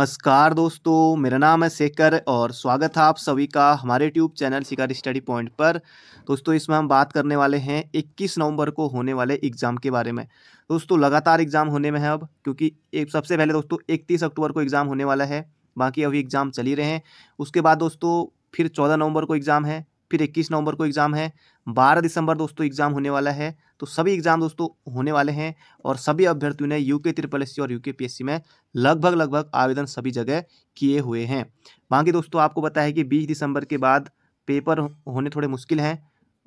नमस्कार दोस्तों मेरा नाम है शेखर और स्वागत है आप सभी का हमारे tube channel Shikar study point पर दोस्तों इसमें हम बात करने वाले हैं 21 नवंबर को होने वाले एग्ज़ाम के बारे में दोस्तों लगातार एग्ज़ाम होने में है अब क्योंकि एक सबसे पहले दोस्तों 31 अक्टूबर को एग्ज़ाम होने वाला है बाकी अभी एग्ज़ाम चल ही रहे हैं उसके बाद दोस्तों फिर चौदह नवंबर को एग्ज़ाम है फिर इक्कीस नवंबर को एग्ज़ाम है बारह दिसंबर दोस्तों एग्ज़ाम होने वाला है तो सभी एग्ज़ाम दोस्तों होने वाले हैं और सभी अभ्यर्थियों ने यू के त्रिपल एस और U K P S C में लगभग लगभग आवेदन सभी जगह किए हुए हैं बाकी दोस्तों आपको पता है कि बीस दिसंबर के बाद पेपर होने थोड़े मुश्किल हैं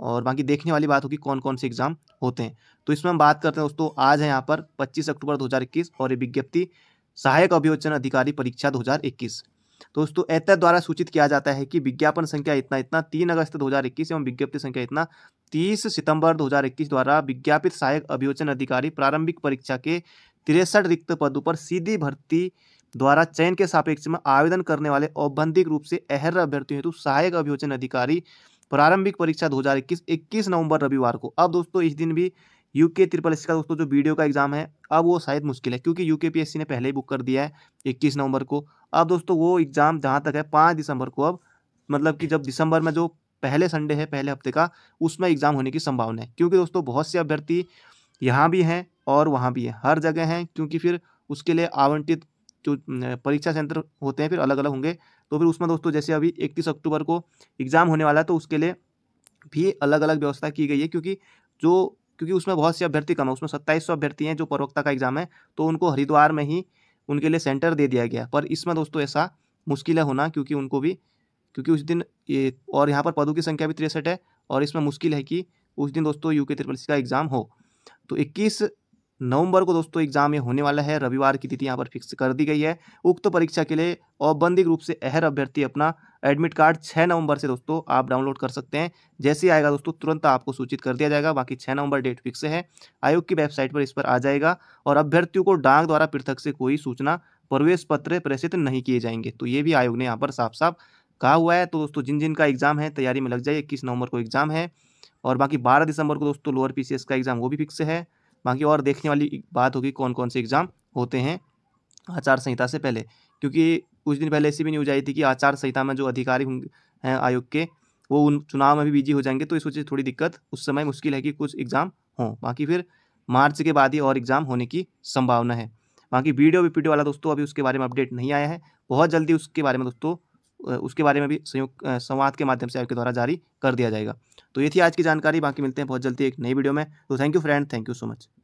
और बाकी देखने वाली बात होगी कौन कौन से एग्ज़ाम होते हैं तो इसमें हम बात करते हैं दोस्तों आज है यहाँ पर पच्चीस अक्टूबर दो और ये विज्ञप्ति सहायक अभियोजन अधिकारी परीक्षा दो दोस्तों एतद द्वारा सूचित किया जाता है कि विज्ञापन संख्या इतना इतना तीन अगस्त दो एवं विज्ञप्ति संख्या इतना तीस सितंबर 2021 द्वारा विज्ञापित सहायक अभियोजन अधिकारी प्रारंभिक परीक्षा के तिरसठ रिक्त पदों पर सीधी भर्ती द्वारा चयन के सापेक्ष में आवेदन करने वाले औपबंधिक रूप से अहर अभ्यर्थियों हेतु सहायक अभियोजन अधिकारी प्रारंभिक परीक्षा 2021 21 नवंबर रविवार को अब दोस्तों इस दिन भी यूके ट्रिपल एस का दोस्तों जो वीडियो का एग्जाम है अब वो शायद मुश्किल है क्योंकि यूके पीएससी ने पहले ही बुक कर दिया है इक्कीस नवंबर को अब दोस्तों वो एग्ज़ाम जहाँ तक है पाँच दिसंबर को अब मतलब कि जब दिसंबर में जो पहले संडे है पहले हफ्ते का उसमें एग्ज़ाम होने की संभावना है क्योंकि दोस्तों बहुत से अभ्यर्थी यहाँ भी हैं और वहाँ भी हैं हर जगह हैं क्योंकि फिर उसके लिए आवंटित जो परीक्षा सेंटर होते हैं फिर अलग अलग होंगे तो फिर उसमें दोस्तों जैसे अभी इकतीस अक्टूबर को एग्ज़ाम होने वाला है तो उसके लिए भी अलग अलग व्यवस्था की गई है क्योंकि जो क्योंकि उसमें बहुत से अभ्यर्थी कम है उसमें सत्ताईस सौ अभ्यर्थी हैं जो प्रवक्ता का एग्जाम है तो उनको हरिद्वार में ही उनके लिए सेंटर दे दिया गया पर इसमें दोस्तों ऐसा मुश्किल है होना क्योंकि उनको भी क्योंकि उस दिन ये और यहाँ पर पदों की संख्या भी तिरसठ है और इसमें मुश्किल है कि उस दिन दोस्तों यू के सी का एग्ज़ाम हो तो इक्कीस नवंबर को दोस्तों एग्जाम ये होने वाला है रविवार की तिथि यहाँ पर फिक्स कर दी गई है उक्त परीक्षा के लिए औपबंधिक रूप से अहर अभ्यर्थी अपना एडमिट कार्ड छः नवंबर से दोस्तों आप डाउनलोड कर सकते हैं जैसे ही आएगा दोस्तों तुरंत आपको सूचित कर दिया जाएगा बाकी छः नवंबर डेट फिक्स है आयोग की वेबसाइट पर इस पर आ जाएगा और अभ्यर्थियों को डाक द्वारा पृथक से कोई सूचना प्रवेश पत्र प्रेषित नहीं किए जाएंगे तो ये भी आयोग ने यहाँ पर साफ साफ कहा हुआ है तो दोस्तों जिन जिन का एग्ज़ाम है तैयारी में लग जाए इक्कीस नवंबर को एग्ज़ाम है और बाकी बारह दिसंबर को दोस्तों लोअर पी का एग्ज़ाम वो भी फिक्स है बाकी और देखने वाली बात होगी कौन कौन से एग्ज़ाम होते हैं आचार संहिता से पहले क्योंकि कुछ दिन पहले ऐसी भी न्यूज आई थी कि आचार संहिता में जो अधिकारी हैं आयोग के वो उन चुनाव में भी बिजी हो जाएंगे तो इस वजह से थोड़ी दिक्कत उस समय मुश्किल है कि कुछ एग्ज़ाम हों बाकी फिर मार्च के बाद ही और एग्ज़ाम होने की संभावना है बाकी वीडियो भी पीडियो वाला दोस्तों अभी उसके बारे में अपडेट नहीं आया है बहुत जल्दी उसके बारे में दोस्तों उसके बारे में भी संयुक्त संवाद के माध्यम से आपके द्वारा जारी कर दिया जाएगा तो ये थी आज की जानकारी बाकी मिलते हैं बहुत जल्दी एक नई वीडियो में तो thank you friend thank you so much